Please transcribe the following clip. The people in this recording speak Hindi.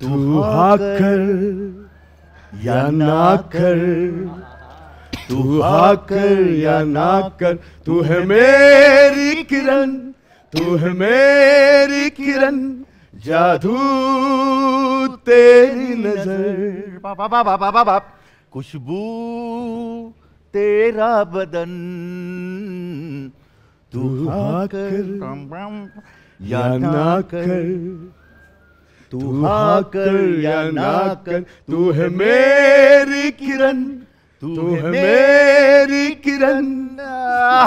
तू हा हाँ कर या ना कर तू हा हाँ कर या ना कर तू है मेरी किरण तू है मेरी किरण जादू तेरी नजर खुशबू तेरा बदन तू हा हाँ कर या ना कर तू हाँ कर या ना कर तू है मेरी किरण तू है मेरी किरण